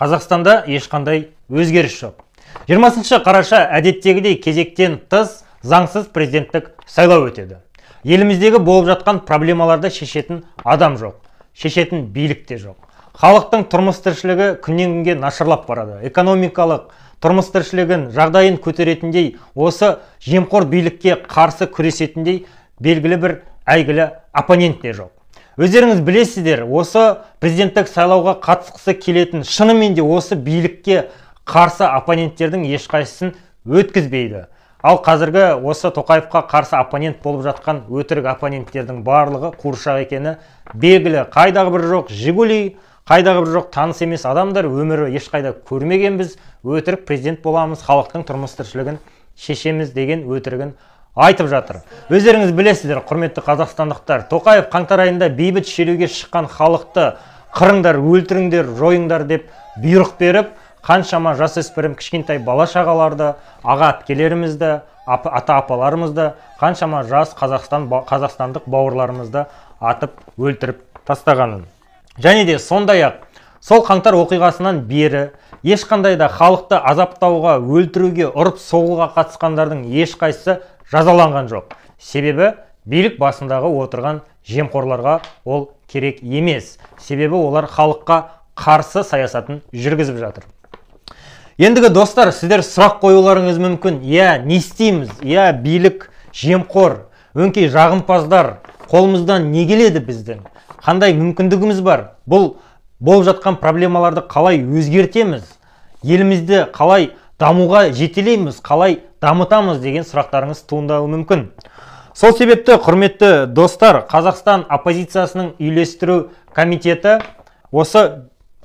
Қазақстанда ешқандай өзгеріс жоқ. 20 қараша әдеттегідей кезектен тыс заңсыз президенттік сайлау өтеді. Еліміздегі болып жатқан проблемаларды шешетін адам жоқ, шешетін билік те жоқ. Халықтың тұрмыс тіршілігі күннен күнге нашарлап барады. Экономикалық тұрмыс тіршілігін жағдайын көтеретіндей, осы жемқор билікке қарсы күресетіндей белгілі бір әйгілі оппонент те жоқ өздеріңіз білесіздер осы президенттік сайлауға қатысқысы келетін шынымен де осы билікке қарсы оппоненттердің ешқайсысын өткізбейді ал қазіргі осы тоқаевқа қарсы оппонент болып жатқан өтірік оппоненттердің барлығы қуыршақ екені белгілі қайдағы бір жоқ жигули қайдағы бір жоқ таныс емес адамдар өмірі ешқайда көрмегенбіз өтірік президент боламыз халықтың тұрмыс тіршілігін шешеміз деген өтірігін айтып жатыр өздеріңіз білесіздер құрметті қазақстандықтар тоқаев қаңтар айында бейбіт шеруге шыққан халықты қырыңдар өлтіріңдер жойыңдар деп бұйрық беріп қаншама жасөспірім кішкентай бала шағаларды аға әпкелерімізді ата апаларымызды қаншама жас қазақстан қазақстандық бауырларымызды атып өлтіріп тастағанын және де сондай ақ сол қаңтар оқиғасынан бері ешқандай да халықты азаптауға өлтіруге ұрып соғуға қатысқандардың ешқайсысы жазаланған жоқ себебі билік басындағы отырған жемқорларға ол керек емес себебі олар халыққа қарсы саясатын жүргізіп жатыр ендігі достар сіздер сұрақ қоюларыңыз мүмкін иә не істейміз иә билік жемқор өңкей жағымпаздар қолымыздан не келеді біздің қандай мүмкіндігіміз бар бұл болып жатқан проблемаларды қалай өзгертеміз елімізді қалай дамуға жетелейміз қалай дамытамыз деген сұрақтарыңыз туындауы мүмкін сол себепті құрметті достар қазақстан оппозициясының үйлестіру комитеті осы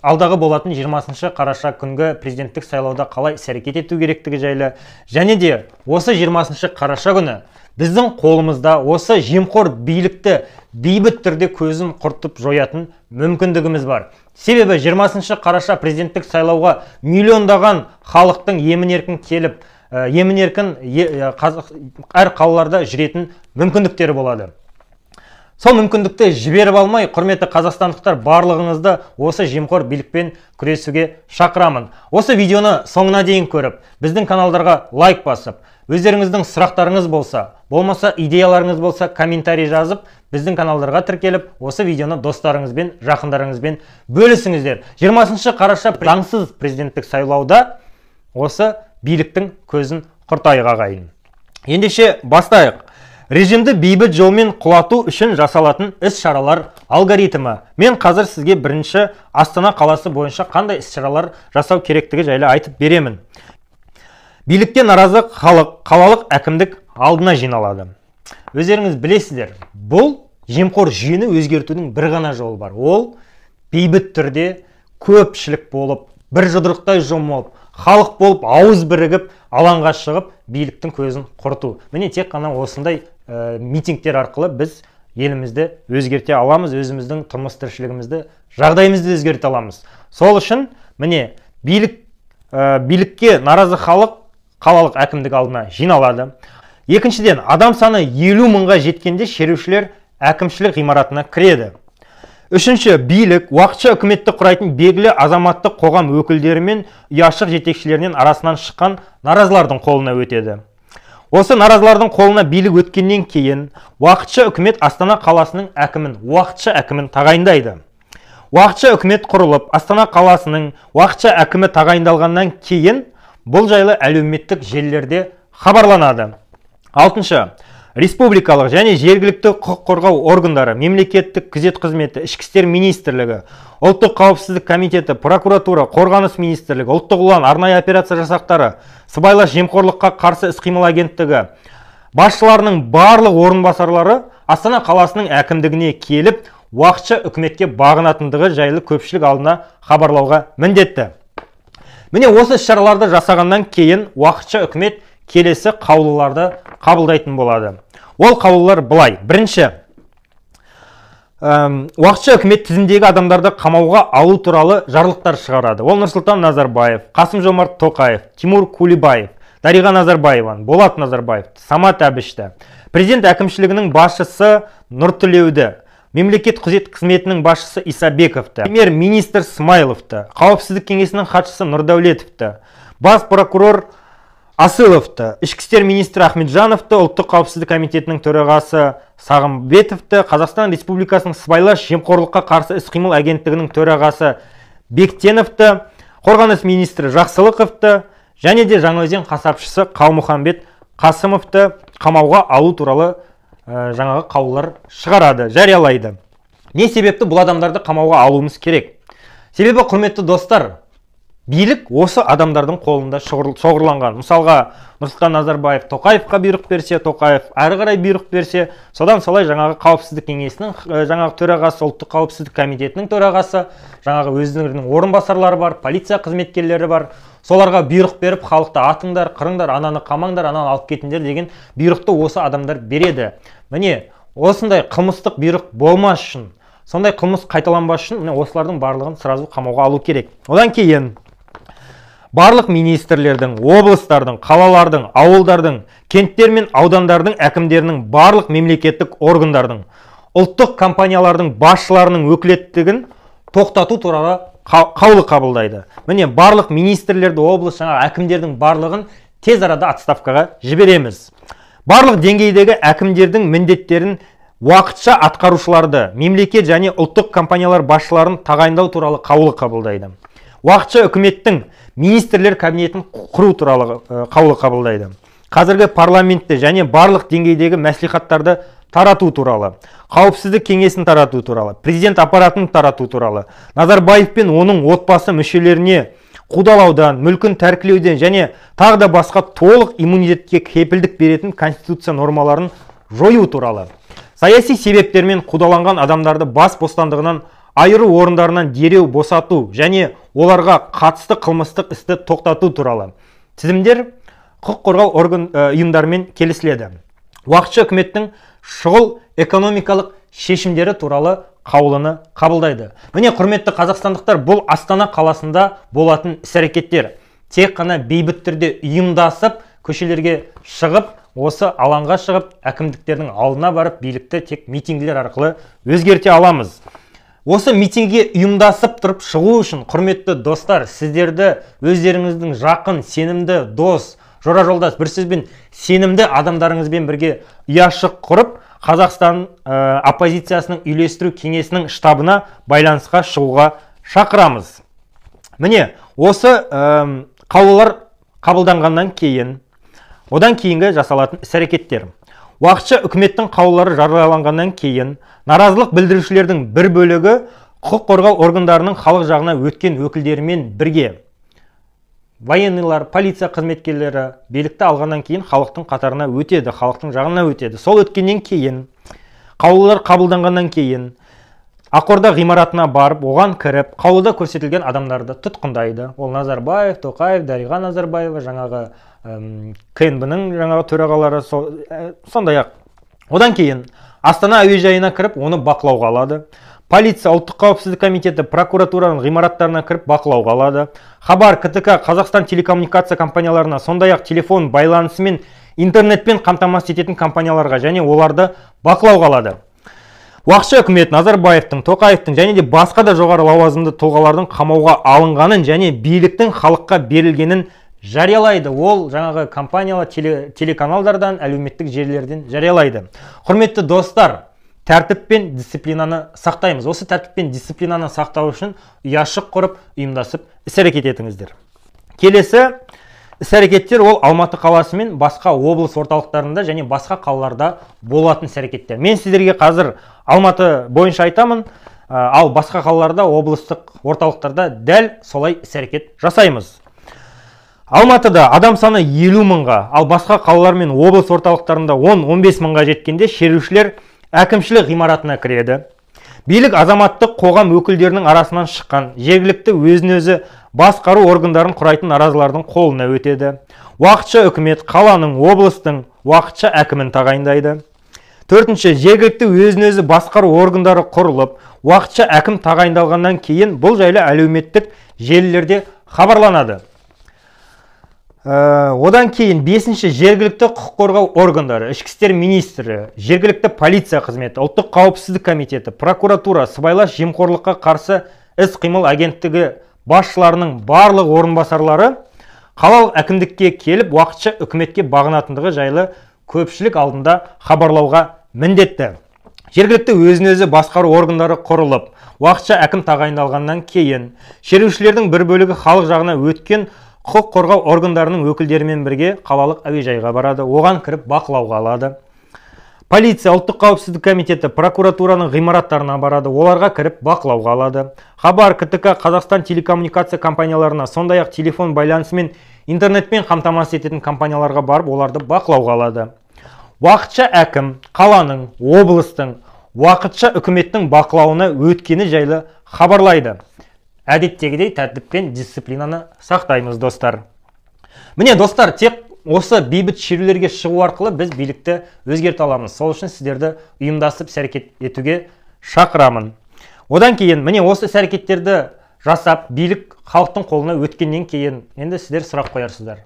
алдағы болатын 20 қараша күнгі президенттік сайлауда қалай іс әрекет ету керектігі жайлы және де осы 20 қараша күні біздің қолымызда осы жемқор билікті бейбіт түрде көзін құртып жоятын мүмкіндігіміз бар себебі 20 қараша президенттік сайлауға миллиондаған халықтың емін еркін келіп емін еркін әр қалаларда жүретін мүмкіндіктері болады сол мүмкіндікті жіберіп алмай құрметті қазақстандықтар барлығыңызды осы жемқор билікпен күресуге шақырамын осы видеоны соңына дейін көріп біздің каналдарға лайк басып өздеріңіздің сұрақтарыңыз болса болмаса идеяларыңыз болса комментарий жазып біздің каналдарға тіркеліп осы видеоны достарыңызбен жақындарыңызбен бөлісіңіздер 20 қараша заңсыз президенттік сайлауда осы биліктің көзін құртайық ағайын ендеше бастайық режимді бейбіт жолмен құлату үшін жасалатын іс-шаралар алгоритмі мен қазір сізге бірінші астана қаласы бойынша қандай іс-шаралар жасау керектігі жайлы айтып беремін билікке наразы халық қалалық әкімдік алдына жиналады өздеріңіз білесіздер бұл жемқор жүйені өзгертудің бір ғана жолы бар ол бейбіт түрде көпшілік болып бір жұдырықтай жұмылып халық болып ауыз бірігіп алаңға шығып биліктің көзін құрту міне тек қана осындай э, митингтер арқылы біз елімізді өзгерте аламыз өзіміздің тұрмыс тіршілігімізді жағдайымызды өзгерте аламыз сол үшін міне билік э, билікке наразы халық қалалық әкімдік алдына жиналады екіншіден адам саны елу мыңға жеткенде шерушілер әкімшілік ғимаратына кіреді үшінші билік уақытша үкіметті құрайтын белгілі азаматтық қоғам өкілдері мен ұяшық жетекшілерінен арасынан шыққан наразылардың қолына өтеді осы наразылардың қолына билік өткеннен кейін уақытша үкімет астана қаласының әкімін уақытша әкімін тағайындайды уақытша үкімет құрылып астана қаласының уақытша әкімі тағайындалғаннан кейін бұл жайлы әлеуметтік желілерде хабарланады алтыншы республикалық және жергілікті құқық қорғау органдары мемлекеттік күзет қызметі ішкі істер министрлігі ұлттық қауіпсіздік комитеті прокуратура қорғаныс министрлігі ұлттық ұлан арнайы операция жасақтары сыбайлас жемқорлыққа қарсы іс қимыл агенттігі басшыларының барлық орынбасарлары астана қаласының әкімдігіне келіп уақытша үкіметке бағынатындығы жайлы көпшілік алдына хабарлауға міндетті міне осы іс шараларды жасағаннан кейін уақытша үкімет келесі қаулыларды қабылдайтын болады ол қаулылар былай бірінші уақытша үкімет тізімдегі адамдарды қамауға алу туралы жарлықтар шығарады ол нұрсұлтан назарбаев қасым жомарт тоқаев тимур кулибаев дариға назарбаеваны болат назарбаев самат әбішті президент әкімшілігінің басшысы нұртілеуді мемлекет құзет қызметінің басшысы исабековті премьер министр смайловты қауіпсіздік кеңесінің хатшысы нұрдәулетовті бас прокурор асыловты ішкі істер министрі ахметжановты ұлттық қауіпсіздік комитетінің төрағасы сағымбетовті қазақстан республикасының сыбайлас жемқорлыққа қарсы іс қимыл агенттігінің төрағасы бектеновті қорғаныс министрі жақсылықовты және де жаңаөзен қасапшысы қалмұханбет қасымовты қамауға алу туралы э, жаңағы қаулылар шығарады жариялайды не себепті бұл адамдарды қамауға алуымыз керек себебі құрметті достар билік осы адамдардың қолында шоғырланған мысалға нұрсұлтан назарбаев тоқаевқа бұйрық берсе тоқаев әрі қарай бұйрық берсе содан солай жаңағы қауіпсіздік кеңесінің э, жаңағы төрағасы ұлттық қауіпсіздік комитетінің төрағасы жаңағы өздерінің орынбасарлары бар полиция қызметкерлері бар соларға бұйрық беріп халықты атыңдар қырыңдар ананы қамаңдар ананы алып кетіңдер деген бұйрықты осы адамдар береді міне осындай қылмыстық бұйрық болмас үшін сондай қылмыс қайталанбас үшін міне осылардың барлығын сразу қамауға алу керек одан кейін барлық министрлердің облыстардың қалалардың ауылдардың кенттер мен аудандардың әкімдерінің барлық мемлекеттік органдардың ұлттық компаниялардың басшыларының өкілеттігін тоқтату туралы қаулы қабылдайды міне барлық министрлерді облыс жаңағы әкімдердің барлығын тез арада отставкаға жібереміз барлық деңгейдегі әкімдердің міндеттерін уақытша атқарушыларды мемлекет және ұлттық компаниялар басшыларын тағайындау туралы қаулы қабылдайды уақытша үкіметтің министрлер кабинетін құру туралы қаулы қабылдайды қазіргі парламентте және барлық деңгейдегі мәслихаттарды тарату туралы қауіпсіздік кеңесін тарату туралы президент аппаратын тарату туралы назарбаев пен оның отбасы мүшелеріне қудалаудан мүлкін тәркілеуден және тағы да басқа толық иммунитетке кепілдік беретін конституция нормаларын жою туралы саяси себептермен қудаланған адамдарды бас бостандығынан айыру орындарынан дереу босату және оларға қатысты қылмыстық істі тоқтату туралы тізімдер құқық қорғау орган ұйымдарымен келісіледі уақытша үкіметтің шұғыл экономикалық шешімдері туралы қаулыны қабылдайды міне құрметті қазақстандықтар бұл астана қаласында болатын іс әрекеттер тек қана бейбіт түрде ұйымдасып көшелерге шығып осы алаңға шығып әкімдіктердің алдына барып билікті тек митингілер арқылы өзгерте аламыз осы митингге ұйымдасып тұрып шығу үшін құрметті достар сіздерді өздеріңіздің жақын сенімді дос жора жолдас бір сөзбен сенімді адамдарыңызбен бірге ұяшық құрып қазақстан э, оппозициясының үйлестіру кеңесінің штабына байланысқа шығуға шақырамыз міне осы э, қаулылар қабылданғаннан кейін одан кейінгі жасалатын іс әрекеттер уақытша үкіметтің қаулылары жарияланғаннан кейін наразылық білдірушілердің бір бөлігі құқық қорғау органдарының халық жағына өткен өкілдерімен бірге военныйлар полиция қызметкерлері билікті алғаннан кейін халықтың қатарына өтеді халықтың жағына өтеді сол өткеннен кейін қаулылар қабылданғаннан кейін ақорда ғимаратына барып оған кіріп қаулыда көрсетілген адамдарды тұтқындайды ол назарбаев тоқаев дариға назарбаева жаңағы кнб ның жаңағы төрағалары э, сондай ақ одан кейін астана әуежайына кіріп оны бақылауға алады полиция ұлттық қауіпсіздік комитеті прокуратураның ғимараттарына кіріп бақылауға алады хабар ктк қазақстан телекоммуникация компанияларына сондай ақ телефон байланысы мен интернетпен қамтамасыз ететін компанияларға және оларды бақылауға алады уақытша үкімет назарбаевтың тоқаевтың және де басқа да жоғары лауазымды тұлғалардың қамауға алынғанын және биліктің халыққа берілгенін жариялайды ол жаңағы компаниялар теле, телеканалдардан әлеуметтік желілерден жариялайды құрметті достар тәртіп пен дисциплинаны сақтаймыз осы тәртіп пен дисциплинаны сақтау үшін ұяшық құрып ұйымдасып іс әрекет етіңіздер келесі іс әрекеттер ол алматы қаласы мен басқа облыс орталықтарында және басқа қалаларда болатын іс әрекеттер мен сіздерге қазір алматы бойынша айтамын ә, ал басқа қалаларда облыстық орталықтарда дәл солай іс әрекет жасаймыз Алматыда адам саны елу мыңға, ал басқа қалалар мен облыс орталықтарында 10-15 мыңға жеткенде шерушілер әкімшілік ғимаратына кіреді. Билік азаматтық қоғам өкілдерінің арасынан шыққан, жергілікті өзін өзі басқару органдарын құрайтын наразылардың қолына өтеді. Уақытша үкімет қаланың, облыстың уақытша әкімін тағайындайды. Төртінші, жергілікті өзін өзі басқару органдары құрылып, уақытша әкім тағайындалғаннан кейін бұл жайлы әлеуметтік желілерде хабарланады. Э, одан кейін бесінші жергілікті құқық қорғау органдары ішкі істер министрі жергілікті полиция қызметі ұлттық қауіпсіздік комитеті прокуратура сыбайлас жемқорлыққа қарсы іс қимыл агенттігі басшыларының барлық орынбасарлары қалалық әкімдікке келіп уақытша үкіметке бағынатындығы жайлы көпшілік алдында хабарлауға міндетті жергілікті өзін өзі басқару органдары құрылып уақытша әкім тағайындалғаннан кейін шерушілердің бір бөлігі халық жағына өткен құқық қорғау органдарының өкілдерімен бірге қалалық әуежайға барады оған кіріп бақылауға алады полиция ұлттық қауіпсіздік комитеті прокуратураның ғимараттарына барады оларға кіріп бақылауға алады хабар ктк қазақстан телекоммуникация компанияларына сондай ақ телефон байланысы мен интернетпен қамтамасыз ететін компанияларға барып оларды бақылауға алады уақытша әкім қаланың облыстың уақытша үкіметтің бақылауына өткені жайлы хабарлайды әдеттегідей тәртіп пен дисциплинаны сақтаймыз достар міне достар тек осы бейбіт шерулерге шығу арқылы біз билікті өзгерте аламыз сол үшін сіздерді ұйымдасып іс әрекет етуге шақырамын одан кейін міне осы іс жасап билік халықтың қолына өткеннен кейін енді сіздер сұрақ қоярсыздар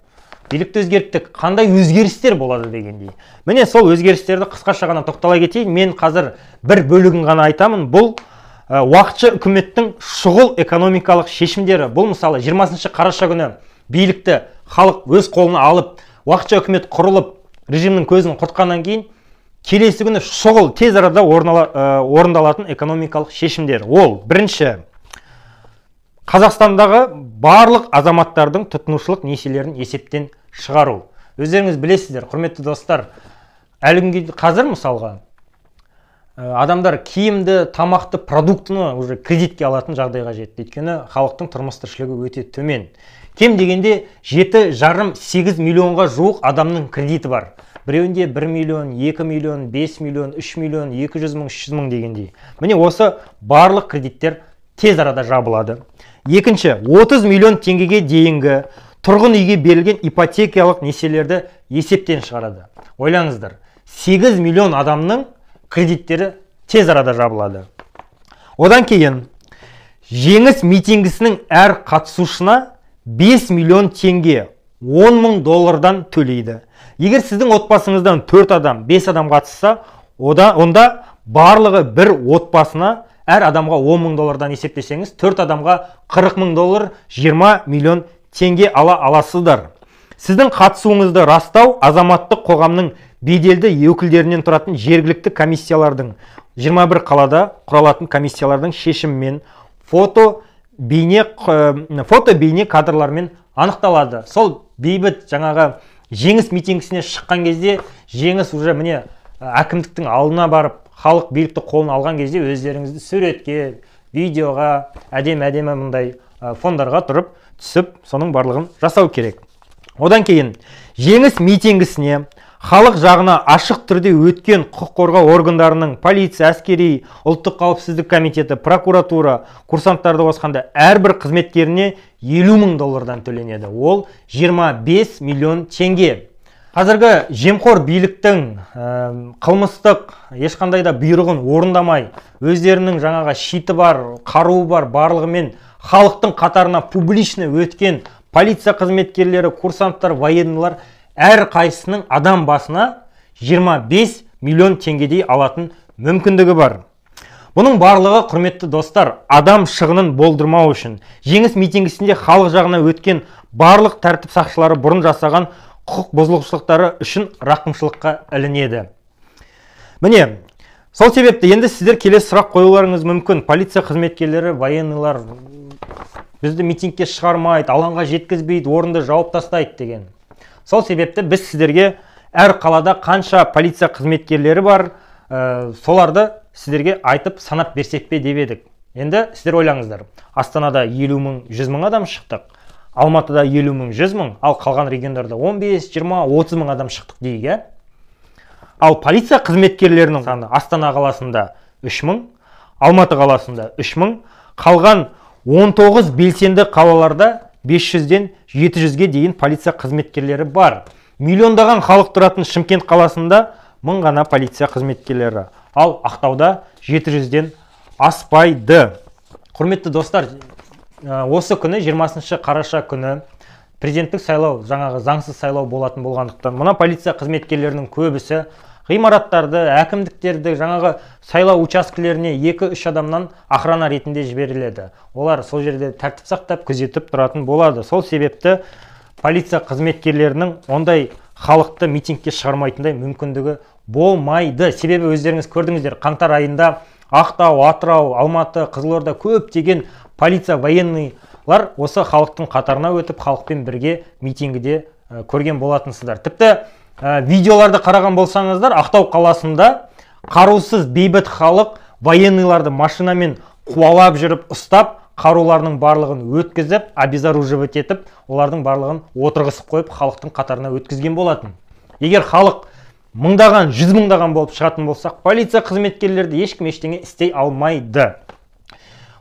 билікті өзгерттік қандай өзгерістер болады дегендей міне сол өзгерістерді қысқаша ғана тоқтала кетейін мен қазір бір бөлігін ғана айтамын бұл Э, уақытша үкіметтің шұғыл экономикалық шешімдері бұл мысалы 20 қараша күні билікті халық өз қолына алып уақытша үкімет құрылып режимнің көзін құртқаннан кейін келесі күні шұғыл тез арада орнала, э, орындалатын экономикалық шешімдер ол бірінші қазақстандағы барлық азаматтардың тұтынушылық несиелерін есептен шығару өздеріңіз білесіздер құрметті достар әлі күнге қазір мысалға Э, адамдар киімді тамақты продуктыны уже кредитке алатын жағдайға жетті өйткені халықтың тұрмыс тіршілігі өте төмен кем дегенде жеті жарым сегіз миллионға жуық адамның кредиті бар біреуінде 1 миллион екі миллион 5 миллион үш миллион 200 мың 300 мың дегендей міне осы барлық кредиттер тез арада жабылады екінші 30 миллион теңгеге дейінгі тұрғын үйге берілген ипотекалық несиелерді есептен шығарады ойлаңыздар 8 миллион адамның кредиттері тез арада жабылады одан кейін жеңіс митингісінің әр қатысушына 5 миллион теңге 10 мың доллардан төлейді егер сіздің отбасыңыздан 4 адам 5 адам қатысса ода, онда барлығы бір отбасына әр адамға 10 мың доллардан есептесеңіз 4 адамға 40 мың доллар 20 миллион теңге ала аласыздар сіздің қатысуыңызды растау азаматтық қоғамның беделді өкілдерінен тұратын жергілікті комиссиялардың 21 қалада құралатын комиссиялардың шешімімен фото бейне фото бейне кадрлармен анықталады сол бейбіт жаңаға жеңіс митингісіне шыққан кезде жеңіс уже міне әкімдіктің алдына барып халық билікті қолына алған кезде өздеріңізді суретке видеоға әдем әдемі мындай фондарға тұрып түсіп соның барлығын жасау керек одан кейін жеңіс митингісіне халық жағына ашық түрде өткен құқық қорғау органдарының полиция әскери ұлттық қауіпсіздік комитеті прокуратура курсанттарды қосқанда әрбір қызметкеріне елу мың доллардан төленеді ол 25 миллион теңге қазіргі жемқор биліктің э, қылмыстық ешқандай да бұйрығын орындамай өздерінің жаңағы шиті бар қаруы бар барлығымен халықтың қатарына публично өткен полиция қызметкерлері курсанттар военныйлар әр қайсының адам басына 25 миллион теңгедей алатын мүмкіндігі бар бұның барлығы құрметті достар адам шығынын болдырмау үшін жеңіс митингісінде халық жағына өткен барлық тәртіп сақшылары бұрын жасаған құқық бұзушылықтары үшін рақымшылыққа ілінеді міне сол себепті енді сіздер келесі сұрақ қоюларыңыз мүмкін полиция қызметкерлері военныйлар бізді митингке шығармайды алаңға жеткізбейді орынды жауып тастайды деген сол себепті біз сіздерге әр қалада қанша полиция қызметкерлері бар ә, соларды сіздерге айтып санап берсек пе деп едік енді сіздер ойлаңыздар астанада елу мың жүз мың адам шықтық алматыда елу мың жүз мың ал қалған региондарда 15, 20, отыз мың адам шықтық дейік иә ал полиция қызметкерлерінің саны астана қаласында үш мың алматы қаласында үш мың қалған 19 белсенді қалаларда 500-ден 700-ге дейін полиция қызметкерлері бар. Миллиондаған халық тұратын Шымкент қаласында мың ғана полиция қызметкерлері, ал Ақтауда 700-ден аспайды. Құрметті достар, осы күні 20 қараша күні президенттік сайлау жаңағы заңсыз сайлау болатын болғандықтан мына полиция қызметкерлерінің көбісі ғимараттарды әкімдіктерді жаңағы сайлау учаскелеріне екі үш адамнан охрана ретінде жіберіледі олар сол жерде тәртіп сақтап күзетіп тұратын болады сол себепті полиция қызметкерлерінің ондай халықты митингке шығармайтындай мүмкіндігі болмайды себебі өздеріңіз көрдіңіздер қаңтар айында ақтау атырау алматы қызылорда көптеген полиция военныйлар осы халықтың қатарына өтіп халықпен бірге митингіде көрген болатынсыздар тіпті Ә, видеоларды қараған болсаңыздар ақтау қаласында қарусыз бейбіт халық военныйларды машинамен қуалап жүріп ұстап қаруларының барлығын өткізіп обезоруживать етіп олардың барлығын отырғысып қойып халықтың қатарына өткізген болатын егер халық мыңдаған жүз мыңдаған болып шығатын болсақ полиция қызметкерлерді ешкім ештеңе істей алмайды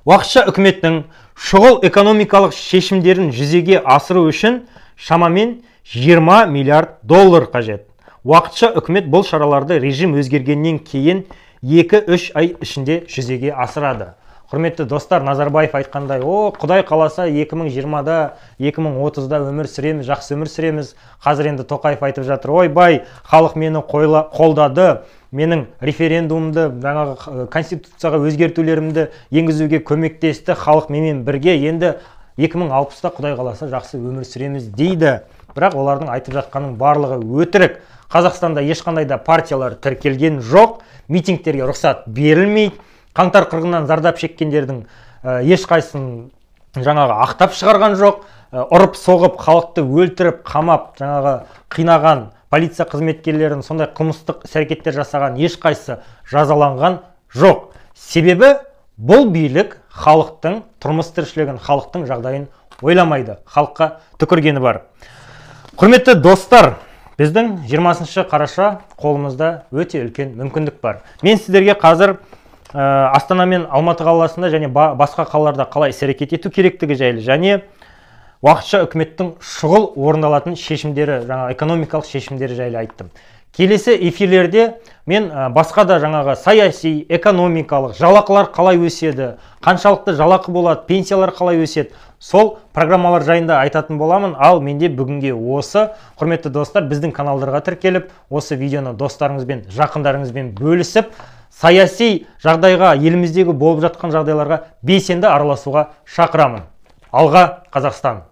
уақытша үкіметтің шұғыл экономикалық шешімдерін жүзеге асыру үшін шамамен 20 миллиард доллар қажет уақытша үкімет бұл шараларды режим өзгергеннен кейін 2-3 ай ішінде жүзеге асырады құрметті достар назарбаев айтқандай о құдай қаласа 2020-да 2030-да өмір сүреміз жақсы өмір сүреміз қазір енді тоқаев айтып жатыр ойбай халық мені қойла, қолдады менің референдумды жаңағы конституцияға өзгертулерімді енгізуге көмектесті халық менімен бірге енді 2060-та құдай қаласа жақсы өмір сүреміз дейді бірақ олардың айтып жатқанының барлығы өтірік қазақстанда ешқандай да партиялар тіркелген жоқ митингтерге рұқсат берілмейді қаңтар қырғынынан зардап шеккендердің э, ешқайсысын жаңағы ақтап шығарған жоқ э, ұрып соғып халықты өлтіріп қамап жаңағы қинаған полиция қызметкерлерін сондай қылмыстық іс әрекеттер жасаған ешқайсысы жазаланған жоқ себебі бұл билік халықтың тұрмыс тіршілігін халықтың жағдайын ойламайды халыққа түкіргені бар құрметті достар біздің 20 қараша қолымызда өте үлкен мүмкіндік бар мен сіздерге қазір ә, астана мен алматы қаласында және басқа қалаларда қалай іс әрекет ету керектігі жайлы және уақытша үкіметтің шұғыл орындалатын шешімдері жаңа экономикалық шешімдері жайлы айттым келесі эфирлерде мен басқа да жаңағы саяси экономикалық жалақылар қалай өседі қаншалықты жалақы болады пенсиялар қалай өседі сол программалар жайында айтатын боламын ал менде бүгінге осы құрметті достар біздің каналдарға тіркеліп осы видеоны достарыңызбен жақындарыңызбен бөлісіп саяси жағдайға еліміздегі болып жатқан жағдайларға белсенді араласуға шақырамын алға қазақстан